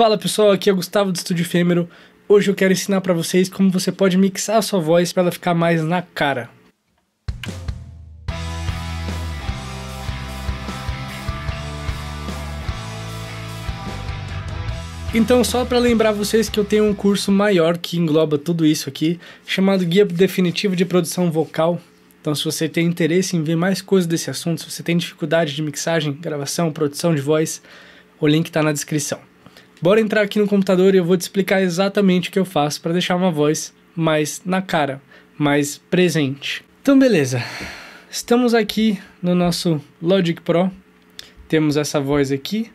Fala pessoal, aqui é o Gustavo do Estúdio Efêmero. Hoje eu quero ensinar para vocês como você pode mixar a sua voz para ela ficar mais na cara. Então, só para lembrar vocês que eu tenho um curso maior que engloba tudo isso aqui, chamado Guia Definitivo de Produção Vocal. Então, se você tem interesse em ver mais coisas desse assunto, se você tem dificuldade de mixagem, gravação, produção de voz, o link está na descrição. Bora entrar aqui no computador e eu vou te explicar exatamente o que eu faço para deixar uma voz mais na cara, mais presente. Então, beleza. Estamos aqui no nosso Logic Pro. Temos essa voz aqui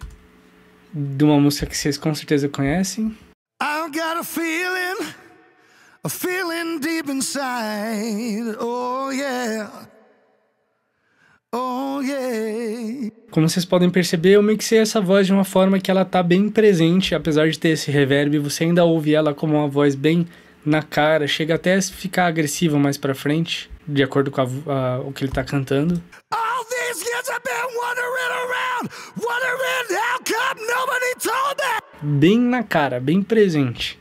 de uma música que vocês com certeza conhecem. I've got a feeling, a feeling deep inside. Oh yeah. Oh, yeah. Como vocês podem perceber, eu mixei essa voz de uma forma que ela tá bem presente, apesar de ter esse reverb, você ainda ouve ela como uma voz bem na cara, chega até a ficar agressiva mais pra frente, de acordo com a, a, o que ele tá cantando. All these years I've been wandering around, how come nobody told me. Bem na cara, bem presente.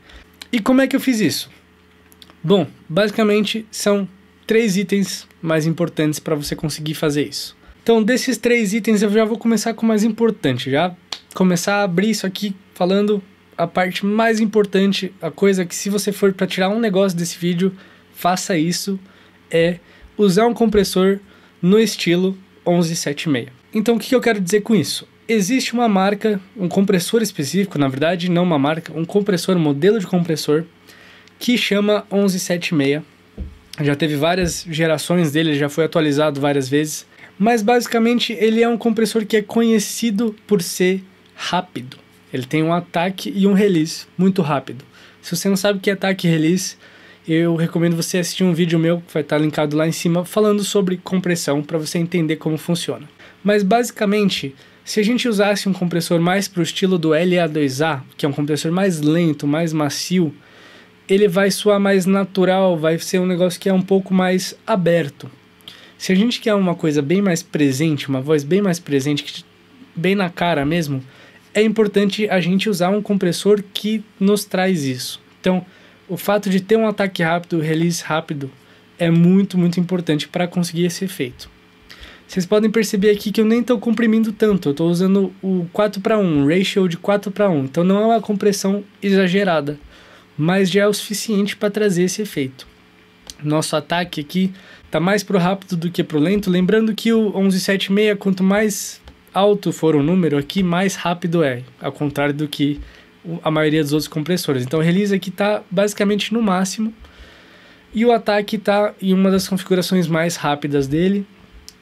E como é que eu fiz isso? Bom, basicamente são três itens mais importantes para você conseguir fazer isso. Então, desses três itens, eu já vou começar com o mais importante, já começar a abrir isso aqui falando a parte mais importante, a coisa que se você for para tirar um negócio desse vídeo, faça isso é usar um compressor no estilo 1176. Então, o que eu quero dizer com isso? Existe uma marca, um compressor específico, na verdade, não uma marca, um compressor, um modelo de compressor, que chama 1176 já teve várias gerações dele, já foi atualizado várias vezes. Mas basicamente ele é um compressor que é conhecido por ser rápido. Ele tem um ataque e um release muito rápido. Se você não sabe o que é ataque e release, eu recomendo você assistir um vídeo meu que vai estar linkado lá em cima falando sobre compressão para você entender como funciona. Mas basicamente, se a gente usasse um compressor mais para o estilo do LA2A, que é um compressor mais lento, mais macio, ele vai soar mais natural, vai ser um negócio que é um pouco mais aberto. Se a gente quer uma coisa bem mais presente, uma voz bem mais presente, bem na cara mesmo, é importante a gente usar um compressor que nos traz isso. Então, o fato de ter um ataque rápido, release rápido, é muito, muito importante para conseguir esse efeito. Vocês podem perceber aqui que eu nem estou comprimindo tanto, eu estou usando o 4 para 1, ratio de 4 para 1, então não é uma compressão exagerada mas já é o suficiente para trazer esse efeito. Nosso ataque aqui está mais para o rápido do que para o lento, lembrando que o 1176 quanto mais alto for o número aqui, mais rápido é, ao contrário do que a maioria dos outros compressores. Então o release aqui está basicamente no máximo e o ataque está em uma das configurações mais rápidas dele.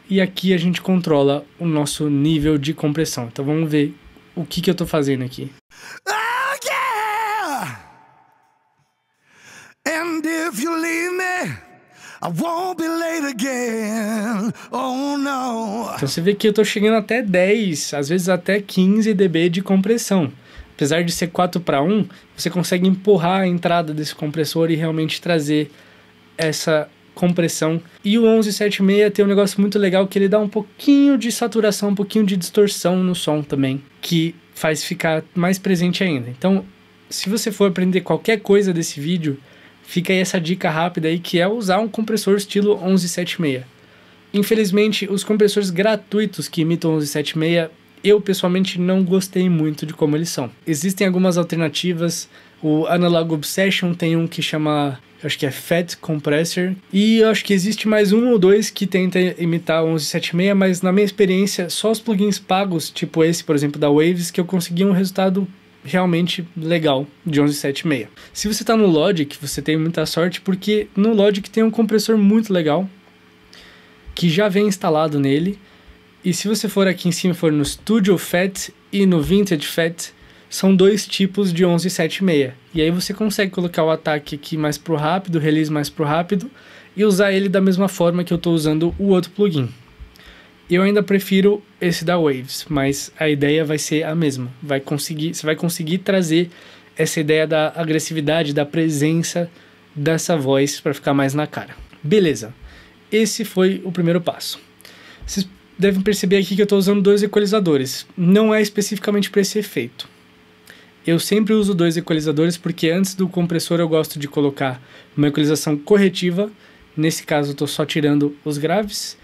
E aqui a gente controla o nosso nível de compressão. Então vamos ver o que, que eu estou fazendo aqui. Ah! If you leave me, I won't be late again. Oh no. Então você vê que eu estou chegando até 10, às vezes até 15 dB de compressão. Apesar de ser 4 para 1, você consegue empurrar a entrada desse compressor e realmente trazer essa compressão. E o 1176 tem um negócio muito legal que ele dá um pouquinho de saturação, um pouquinho de distorção no som também, que faz ficar mais presente ainda. Então, se você for aprender qualquer coisa desse vídeo, Fica aí essa dica rápida aí que é usar um compressor estilo 1176. Infelizmente, os compressores gratuitos que imitam 1176, eu pessoalmente não gostei muito de como eles são. Existem algumas alternativas. O Analog Obsession tem um que chama, acho que é Fat Compressor, e eu acho que existe mais um ou dois que tenta imitar 1176, mas na minha experiência, só os plugins pagos, tipo esse, por exemplo, da Waves, que eu consegui um resultado realmente legal de 11.76. Se você está no Logic, você tem muita sorte, porque no Logic tem um compressor muito legal, que já vem instalado nele. E se você for aqui em cima, for no Studio Fat e no Vintage Fat, são dois tipos de 11.76. E aí você consegue colocar o ataque aqui mais pro rápido, o release mais pro rápido, e usar ele da mesma forma que eu estou usando o outro plugin eu ainda prefiro esse da Waves, mas a ideia vai ser a mesma. Vai conseguir, você vai conseguir trazer essa ideia da agressividade, da presença dessa voz para ficar mais na cara. Beleza. Esse foi o primeiro passo. Vocês devem perceber aqui que eu estou usando dois equalizadores. Não é especificamente para esse efeito. Eu sempre uso dois equalizadores porque antes do compressor eu gosto de colocar uma equalização corretiva. Nesse caso, eu estou só tirando os graves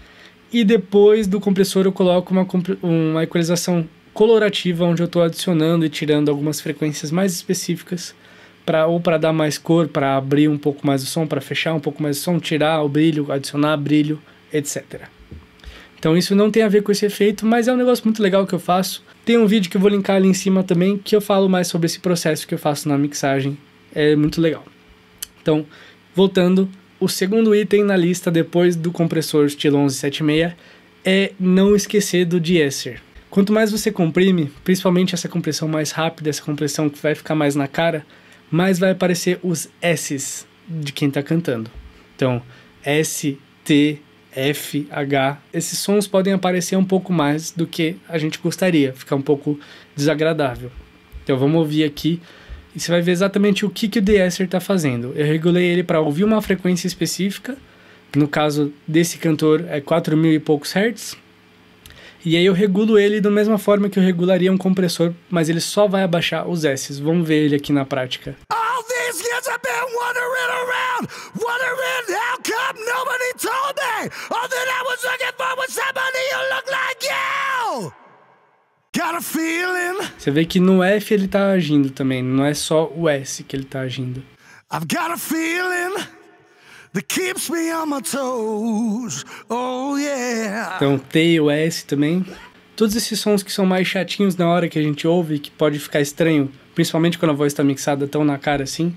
e depois do compressor eu coloco uma, uma equalização colorativa, onde eu estou adicionando e tirando algumas frequências mais específicas, para ou para dar mais cor, para abrir um pouco mais o som, para fechar um pouco mais o som, tirar o brilho, adicionar brilho, etc. Então isso não tem a ver com esse efeito, mas é um negócio muito legal que eu faço. Tem um vídeo que eu vou linkar ali em cima também, que eu falo mais sobre esse processo que eu faço na mixagem. É muito legal. Então, voltando, o segundo item na lista depois do compressor estilo 1176 é não esquecer do de-esser. Quanto mais você comprime, principalmente essa compressão mais rápida, essa compressão que vai ficar mais na cara, mais vai aparecer os S's de quem está cantando. Então, S, T, F, H, esses sons podem aparecer um pouco mais do que a gente gostaria, ficar um pouco desagradável. Então vamos ouvir aqui e você vai ver exatamente o que, que o de está tá fazendo. Eu regulei ele para ouvir uma frequência específica, que no caso desse cantor é 4 mil e poucos hertz. E aí eu regulo ele da mesma forma que eu regularia um compressor, mas ele só vai abaixar os S's. Vamos ver ele aqui na prática. All these years I've been wandering around, wondering how come nobody told me. All that I was looking for was somebody who looked like you. Você vê que no F ele tá agindo também, não é só o S que ele tá agindo. I've got a feeling that keeps me on my toes. Oh yeah. Então T e o S também. Todos esses sons que são mais chatinhos na hora que a gente ouve, que pode ficar estranho, principalmente quando a voz tá mixada tão na cara assim,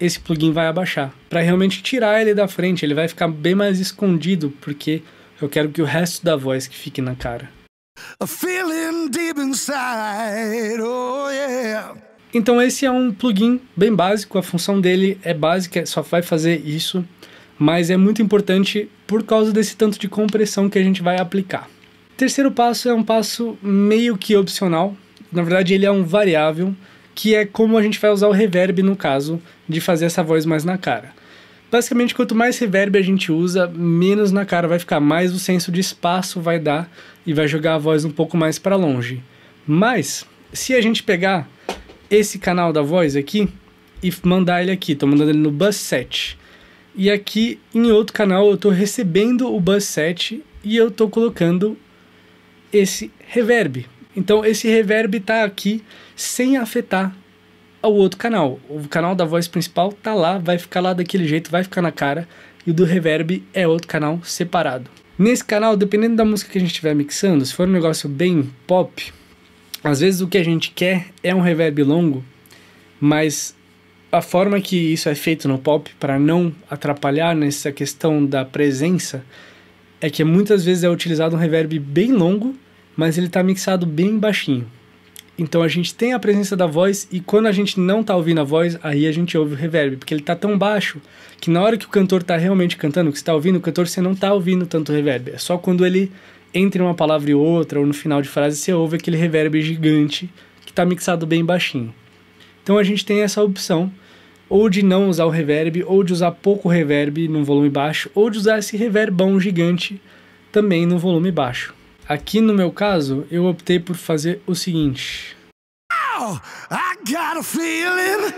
esse plugin vai abaixar. Para realmente tirar ele da frente, ele vai ficar bem mais escondido, porque eu quero que o resto da voz que fique na cara. A feeling deep inside, oh yeah. Então esse é um plugin bem básico, a função dele é básica, é só vai fazer isso, mas é muito importante por causa desse tanto de compressão que a gente vai aplicar. Terceiro passo é um passo meio que opcional, na verdade ele é um variável, que é como a gente vai usar o reverb no caso de fazer essa voz mais na cara. Basicamente, quanto mais reverb a gente usa, menos na cara vai ficar, mais o senso de espaço vai dar e vai jogar a voz um pouco mais para longe. Mas, se a gente pegar esse canal da voz aqui e mandar ele aqui, tô mandando ele no bus 7. E aqui em outro canal eu tô recebendo o bus 7 e eu tô colocando esse reverb. Então esse reverb tá aqui sem afetar ao outro canal. O canal da voz principal tá lá, vai ficar lá daquele jeito, vai ficar na cara. E o do reverb é outro canal separado. Nesse canal, dependendo da música que a gente estiver mixando, se for um negócio bem pop, às vezes o que a gente quer é um reverb longo, mas a forma que isso é feito no pop para não atrapalhar nessa questão da presença é que muitas vezes é utilizado um reverb bem longo, mas ele está mixado bem baixinho. Então a gente tem a presença da voz e quando a gente não tá ouvindo a voz, aí a gente ouve o reverb, porque ele tá tão baixo que na hora que o cantor tá realmente cantando, que você tá ouvindo o cantor, você não tá ouvindo tanto reverb. É só quando ele entre uma palavra e outra ou no final de frase você ouve aquele reverb gigante que tá mixado bem baixinho. Então a gente tem essa opção ou de não usar o reverb, ou de usar pouco reverb num volume baixo, ou de usar esse reverbão gigante também no volume baixo. Aqui no meu caso, eu optei por fazer o seguinte. Oh, I got a feeling,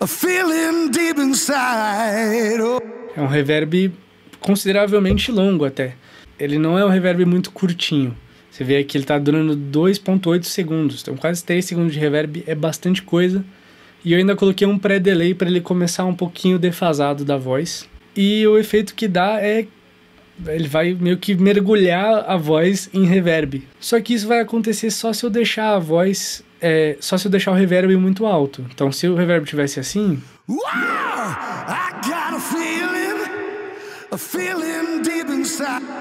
a feeling deep inside. Oh. É um reverb consideravelmente longo até. Ele não é um reverb muito curtinho. Você vê aqui ele está durando 2.8 segundos, então quase 3 segundos de reverb é bastante coisa. E eu ainda coloquei um pré-delay para ele começar um pouquinho defasado da voz. E o efeito que dá é ele vai meio que mergulhar a voz em reverb. Só que isso vai acontecer só se eu deixar a voz, é, só se eu deixar o reverb muito alto. Então, se o reverb tivesse assim,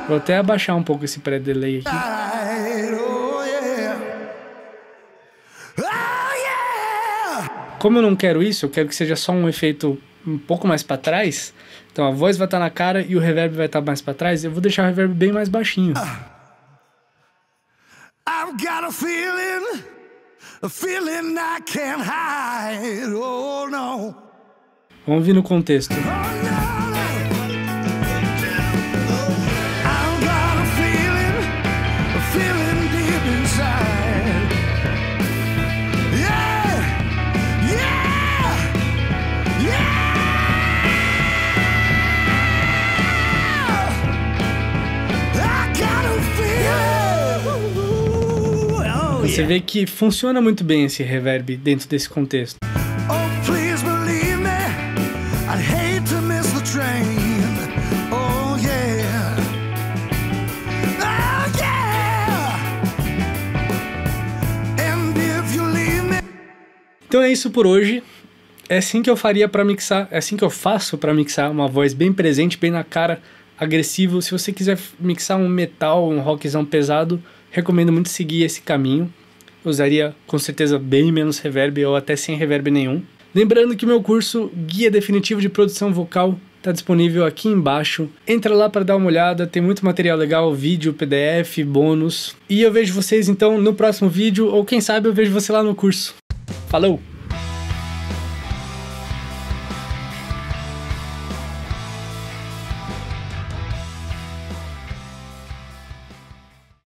Vou até abaixar um pouco esse pré-delay aqui. Oh, oh, Como eu não quero isso, eu quero que seja só um efeito um pouco mais para trás, então a voz vai estar tá na cara e o reverb vai estar tá mais para trás, eu vou deixar o reverb bem mais baixinho. Ah, I've got a feeling, a feeling I can't hide. Oh no. Vamos vir no contexto. Oh, Você vê que funciona muito bem esse reverb dentro desse contexto. Oh, oh, oh, então é isso por hoje. É assim que eu faria para mixar, é assim que eu faço para mixar uma voz bem presente, bem na cara, agressivo. Se você quiser mixar um metal, um rockzão pesado, recomendo muito seguir esse caminho usaria com certeza bem menos reverb ou até sem reverb nenhum. Lembrando que meu curso Guia Definitivo de Produção Vocal está disponível aqui embaixo. Entra lá para dar uma olhada, tem muito material legal, vídeo, PDF, bônus. E eu vejo vocês então no próximo vídeo ou quem sabe eu vejo você lá no curso. Falou!